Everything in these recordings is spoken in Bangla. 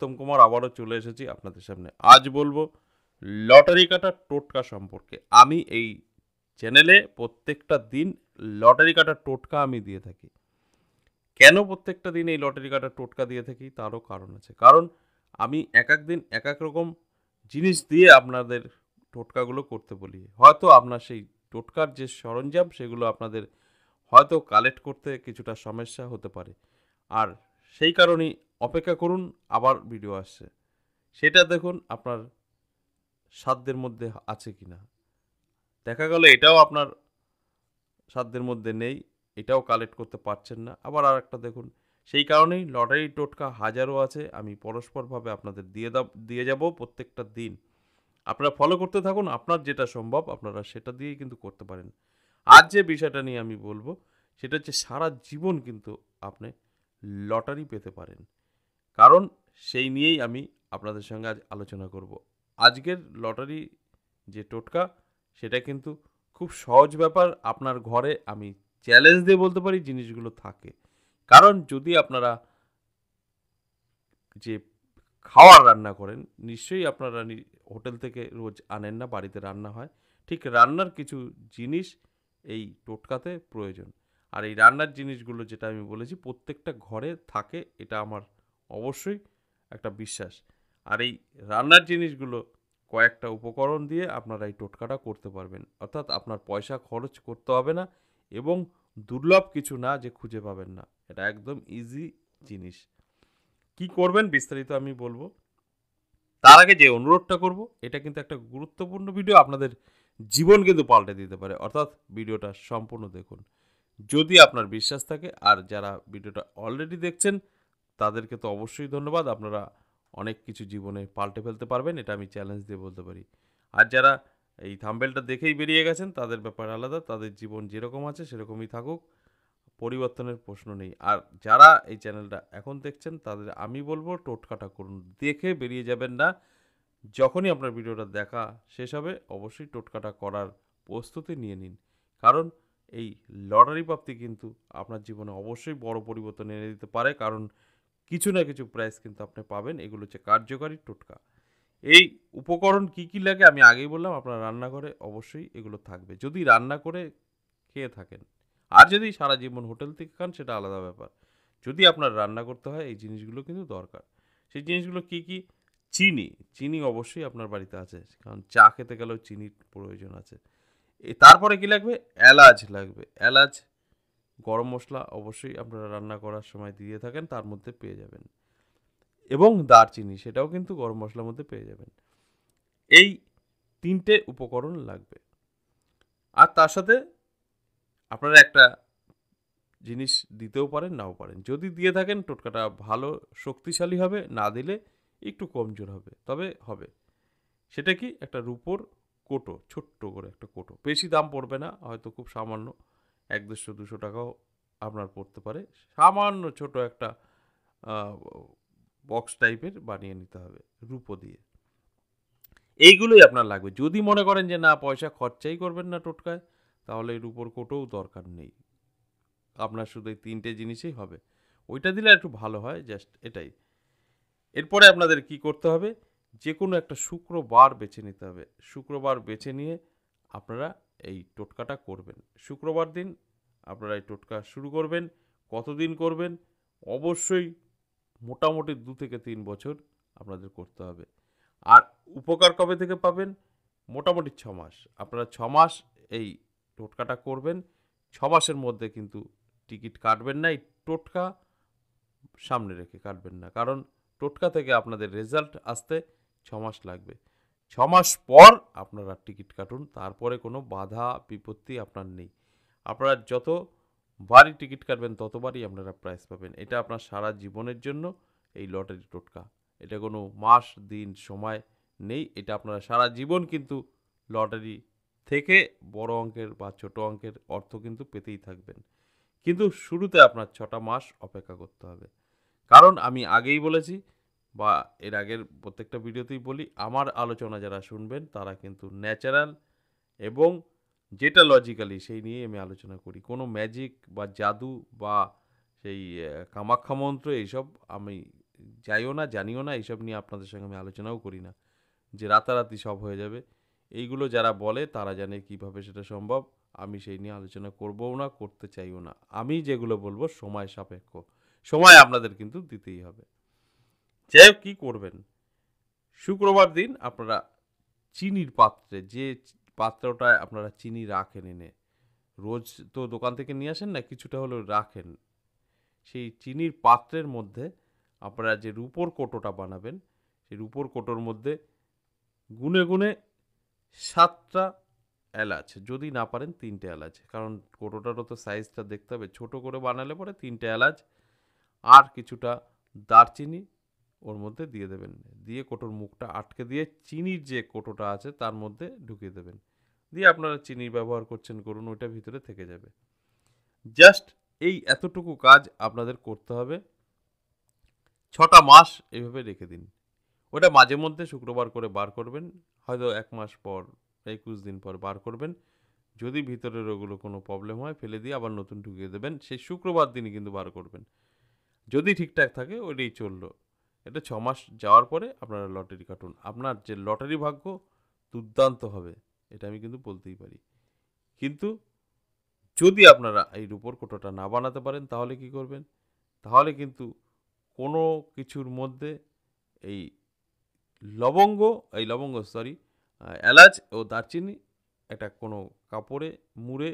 উত্তম কুমার আবারও চলে এসেছি আপনাদের সামনে আজ বলবো লটারি কাটার টোটকা সম্পর্কে আমি এই চ্যানেলে প্রত্যেকটা দিন লটারি কাটার টোটকা আমি দিয়ে থাকি কেন প্রত্যেকটা দিন এই লটারি কাটার টোটকা দিয়ে থাকি তারও কারণ আছে কারণ আমি এক এক দিন এক এক রকম জিনিস দিয়ে আপনাদের টোটকাগুলো করতে বলি হয়তো আপনার সেই টোটকার যে সরঞ্জাম সেগুলো আপনাদের হয়তো কালেক্ট করতে কিছুটা সমস্যা হতে পারে আর সেই কারণেই অপেক্ষা করুন আবার ভিডিও আসছে সেটা দেখুন আপনার সাধ্যের মধ্যে আছে কি না দেখা গেল এটাও আপনার সাধ্যের মধ্যে নেই এটাও কালেক্ট করতে পারছেন না আবার আর একটা দেখুন সেই কারণেই লটারি টোটকা হাজারও আছে আমি পরস্পরভাবে আপনাদের দিয়ে দিয়ে যাব প্রত্যেকটা দিন আপনারা ফলো করতে থাকুন আপনার যেটা সম্ভব আপনারা সেটা দিয়েই কিন্তু করতে পারেন আজ যে বিষয়টা নিয়ে আমি বলবো সেটা হচ্ছে সারা জীবন কিন্তু আপনি লটারি পেতে পারেন কারণ সেই নিয়েই আমি আপনাদের সঙ্গে আজ আলোচনা করব আজকের লটারি যে টোটকা সেটা কিন্তু খুব সহজ ব্যাপার আপনার ঘরে আমি চ্যালেঞ্জ দিয়ে বলতে পারি জিনিসগুলো থাকে কারণ যদি আপনারা যে খাওয়ার রান্না করেন নিশ্চয়ই আপনারা হোটেল থেকে রোজ আনেন না বাড়িতে রান্না হয় ঠিক রান্নার কিছু জিনিস এই টোটকাতে প্রয়োজন আর এই রান্নার জিনিসগুলো যেটা আমি বলেছি প্রত্যেকটা ঘরে থাকে এটা আমার অবশ্যই একটা বিশ্বাস আর এই রান্নার জিনিসগুলো কয়েকটা উপকরণ দিয়ে আপনারা এই টোটকাটা করতে পারবেন অর্থাৎ আপনার পয়সা খরচ করতে হবে না এবং দুর্লভ কিছু না যে খুঁজে পাবেন না এটা একদম ইজি জিনিস কি করবেন বিস্তারিত আমি বলবো তার আগে যে অনুরোধটা করব এটা কিন্তু একটা গুরুত্বপূর্ণ ভিডিও আপনাদের জীবন কিন্তু পাল্টে দিতে পারে অর্থাৎ ভিডিওটা সম্পূর্ণ দেখুন যদি আপনার বিশ্বাস থাকে আর যারা ভিডিওটা অলরেডি দেখছেন তাদেরকে তো অবশ্যই ধন্যবাদ আপনারা অনেক কিছু জীবনে পাল্টে ফেলতে পারবেন এটা আমি চ্যালেঞ্জ দিয়ে বলতে পারি আর যারা এই থাম্বেলটা দেখেই বেরিয়ে গেছেন তাদের ব্যাপার আলাদা তাদের জীবন যেরকম আছে সেরকমই থাকুক পরিবর্তনের প্রশ্ন নেই আর যারা এই চ্যানেলটা এখন দেখছেন তাদের আমি বলবো টোটকাটা করুন দেখে বেরিয়ে যাবেন না যখনই আপনার ভিডিওটা দেখা শেষ হবে অবশ্যই টোটকাটা করার প্রস্তুতি নিয়ে নিন কারণ এই লটারি প্রাপ্তি কিন্তু আপনার জীবনে অবশ্যই বড় পরিবর্তন এনে দিতে পারে কারণ কিছু না কিছু প্রাইস কিন্তু আপনি পাবেন এগুলো হচ্ছে কার্যকারী টোটকা এই উপকরণ কি কি লাগে আমি আগেই বললাম আপনার রান্নাঘরে অবশ্যই এগুলো থাকবে যদি রান্না করে খেয়ে থাকেন আর যদি সারা জীবন হোটেল থেকে খান সেটা আলাদা ব্যাপার যদি আপনার রান্না করতে হয় এই জিনিসগুলো কিন্তু দরকার সেই জিনিসগুলো কি কি চিনি চিনি অবশ্যই আপনার বাড়িতে আছে কারণ চা খেতে গেলেও চিনির প্রয়োজন আছে তারপরে কি লাগবে এলাচ লাগবে এলাচ গরম মশলা অবশ্যই আপনারা রান্না করার সময় দিয়ে থাকেন তার মধ্যে পেয়ে যাবেন এবং দারচিনি সেটাও কিন্তু গরম মশলার মধ্যে পেয়ে যাবেন এই তিনটে উপকরণ লাগবে আর তার সাথে আপনারা একটা জিনিস দিতেও পারেন নাও পারেন যদি দিয়ে থাকেন টোটকাটা ভালো শক্তিশালী হবে না দিলে একটু কমজোর হবে তবে হবে সেটা কি একটা রুপোর কোটো ছোট্ট করে একটা কোটো বেশি দাম পড়বে না হয়তো খুব সামান্য এক দেড়শো দুশো টাকাও আপনার পড়তে পারে সামান্য ছোট একটা বক্স টাইপের বানিয়ে নিতে হবে রূপো দিয়ে এইগুলোই আপনার লাগবে যদি মনে করেন যে না পয়সা খরচাই করবেন না টোটকায় তাহলে এই উপর কোটোও দরকার নেই আপনার শুধু এই তিনটে জিনিসই হবে ওইটা দিলে একটু ভালো হয় জাস্ট এটাই এরপরে আপনাদের কি করতে হবে যে কোনো একটা শুক্রবার বেছে নিতে হবে শুক্রবার বেছে নিয়ে আপনারা এই টোটকাটা করবেন শুক্রবার দিন আপনারা এই টোটকা শুরু করবেন কতদিন করবেন অবশ্যই মোটামুটি দু থেকে তিন বছর আপনাদের করতে হবে আর উপকার কবে থেকে পাবেন মোটামুটি ছ মাস আপনারা ছ মাস এই টোটকাটা করবেন ছ মাসের মধ্যে কিন্তু টিকিট কাটবেন না এই টোটকা সামনে রেখে কাটবেন না কারণ টোটকা থেকে আপনাদের রেজাল্ট আসতে ছ মাস লাগবে ছ মাস পর আপনারা টিকিট কাটুন তারপরে কোনো বাধা বিপত্তি আপনার নেই আপনারা যত বাড়ি টিকিট কাটবেন ততবারই আপনারা প্রাইস পাবেন এটা আপনার সারা জীবনের জন্য এই লটারি টোটকা এটা কোনো মাস দিন সময় নেই এটা আপনারা সারা জীবন কিন্তু লটারি থেকে বড় অঙ্কের বা ছোট অঙ্কের অর্থ কিন্তু পেতেই থাকবেন কিন্তু শুরুতে আপনার ছটা মাস অপেক্ষা করতে হবে কারণ আমি আগেই বলেছি বা এর আগের প্রত্যেকটা ভিডিওতেই বলি আমার আলোচনা যারা শুনবেন তারা কিন্তু ন্যাচারাল এবং যেটা লজিক্যালি সেই নিয়েই আমি আলোচনা করি কোনো ম্যাজিক বা জাদু বা সেই কামাক্ষা মন্ত্র এইসব আমি যাইও না জানিও না এইসব নিয়ে আপনাদের সঙ্গে আমি আলোচনাও করি না যে রাতারাতি সব হয়ে যাবে এইগুলো যারা বলে তারা জানে কিভাবে সেটা সম্ভব আমি সেই নিয়ে আলোচনা করবও না করতে চাইও না আমি যেগুলো বলবো সময় সাপেক্ষ সময় আপনাদের কিন্তু দিতেই হবে যাই হোক কী করবেন শুক্রবার দিন আপনারা চিনির পাত্রে যে পাত্রটায় আপনারা চিনি রাখেন এনে রোজ তো দোকান থেকে নিয়ে আসেন না কিছুটা হলেও রাখেন সেই চিনির পাত্রের মধ্যে আপনারা যে রূপোর কোটোটা বানাবেন সেই রূপোর কোটোর মধ্যে গুনে গুনে সাতটা এলাচ যদি না পারেন তিনটে এলাচ কারণ কোটোটারও তো সাইজটা দেখতে হবে ছোট করে বানালে পরে তিনটে এলাচ আর কিছুটা দারচিনি ওর মধ্যে দিয়ে দেবেন দিয়ে কোটোর মুখটা আটকে দিয়ে চিনির যে কোটোটা আছে তার মধ্যে ঢুকিয়ে দেবেন দিয়ে আপনারা চিনি ব্যবহার করছেন করুন ওইটা ভিতরে থেকে যাবে জাস্ট এই এতটুকু কাজ আপনাদের করতে হবে ছটা মাস এভাবে রেখে দিন ওটা মাঝে মধ্যে শুক্রবার করে বার করবেন হয়তো এক মাস পর একুশ দিন পর বার করবেন যদি ভিতরের ওগুলো কোনো প্রবলেম হয় ফেলে দিয়ে আবার নতুন ঢুকিয়ে দেবেন সেই শুক্রবার দিনই কিন্তু বার করবেন যদি ঠিকঠাক থাকে ওটাই চললো এটা ছ মাস যাওয়ার পরে আপনারা লটারি কাটুন আপনার যে লটারি ভাগ্য দুর্দান্ত হবে এটা আমি কিন্তু বলতেই পারি কিন্তু যদি আপনারা এই রূপর কোটোটা না বানাতে পারেন তাহলে কি করবেন তাহলে কিন্তু কোনো কিছুর মধ্যে এই লবঙ্গ এই লবঙ্গ সরি এলাচ ও দারচিনি এটা কোনো কাপড়ে মুড়ে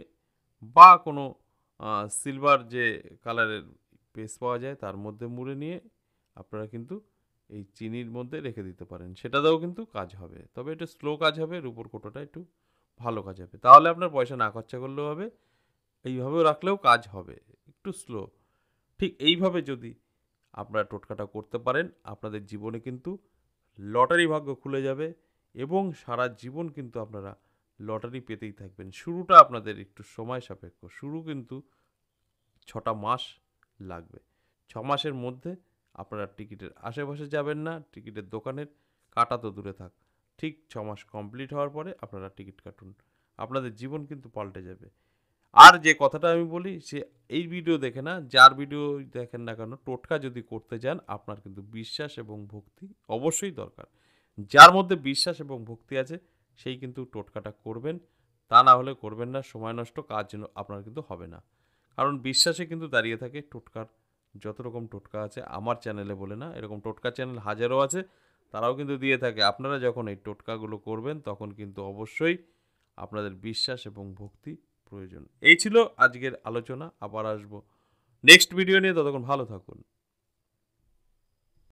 বা কোনো সিলভার যে কালারের পেস্ট পাওয়া যায় তার মধ্যে মুড়ে নিয়ে আপনারা কিন্তু এই চিনির মধ্যে রেখে দিতে পারেন সেটাতেও কিন্তু কাজ হবে তবে এটা স্লো কাজ হবে রুপোর কোটোটা একটু ভালো কাজ হবে তাহলে আপনার পয়সা না খরচা করলেও হবে এইভাবেও রাখলেও কাজ হবে একটু স্লো ঠিক এইভাবে যদি আপনারা টোটকাটা করতে পারেন আপনাদের জীবনে কিন্তু লটারি ভাগ্য খুলে যাবে এবং সারা জীবন কিন্তু আপনারা লটারি পেতেই থাকবেন শুরুটা আপনাদের একটু সময় সাপেক্ষ শুরু কিন্তু ছটা মাস লাগবে ছ মাসের মধ্যে আপনারা টিকিটের আশেপাশে যাবেন না টিকিটের দোকানের কাটা তো দূরে থাক ঠিক ছ মাস কমপ্লিট হওয়ার পরে আপনারা টিকিট কাটুন আপনাদের জীবন কিন্তু পাল্টে যাবে আর যে কথাটা আমি বলি সে এই ভিডিও দেখে না যার ভিডিও দেখেন না কেন টোটকা যদি করতে যান আপনার কিন্তু বিশ্বাস এবং ভক্তি অবশ্যই দরকার যার মধ্যে বিশ্বাস এবং ভক্তি আছে সেই কিন্তু টোটকাটা করবেন তা না হলে করবেন না সময় নষ্ট কাজ আপনার কিন্তু হবে না কারণ বিশ্বাসে কিন্তু দাঁড়িয়ে থাকে টোটকার যত রকম টোটকা আছে আমার চ্যানেলে বলে না এরকম টোটকা চ্যানেল হাজারও আছে তারাও কিন্তু দিয়ে থাকে আপনারা যখন এই টোটকাগুলো করবেন তখন কিন্তু অবশ্যই আপনাদের বিশ্বাস এবং ভক্তি প্রয়োজন এই ছিল আজকের আলোচনা আবার আসবো নেক্সট ভিডিও নিয়ে ততক্ষণ ভালো থাকুন